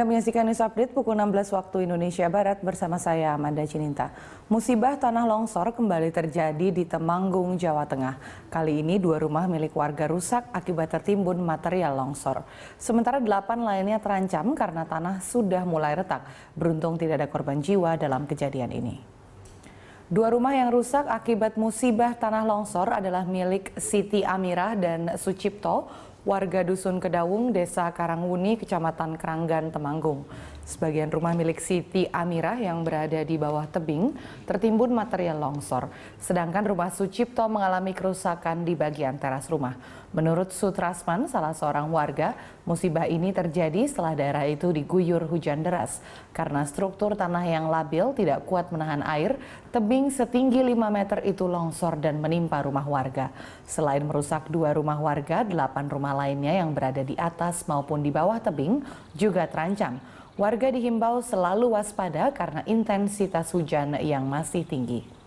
Kita nah, menyaksikan news update pukul 16 waktu Indonesia Barat bersama saya Amanda Cininta. Musibah tanah longsor kembali terjadi di Temanggung, Jawa Tengah. Kali ini dua rumah milik warga rusak akibat tertimbun material longsor. Sementara delapan lainnya terancam karena tanah sudah mulai retak. Beruntung tidak ada korban jiwa dalam kejadian ini. Dua rumah yang rusak akibat musibah tanah longsor adalah milik Siti Amirah dan Sucipto, warga Dusun Kedawung, Desa Karangwuni, Kecamatan Keranggan, Temanggung. Sebagian rumah milik Siti Amirah yang berada di bawah tebing tertimbun material longsor, sedangkan rumah Sucipto mengalami kerusakan di bagian teras rumah. Menurut Sutrasman, salah seorang warga, musibah ini terjadi setelah daerah itu diguyur hujan deras. Karena struktur tanah yang labil tidak kuat menahan air, tebing setinggi 5 meter itu longsor dan menimpa rumah warga. Selain merusak dua rumah warga, delapan rumah rumah lainnya yang berada di atas maupun di bawah tebing juga terancam. Warga dihimbau selalu waspada karena intensitas hujan yang masih tinggi.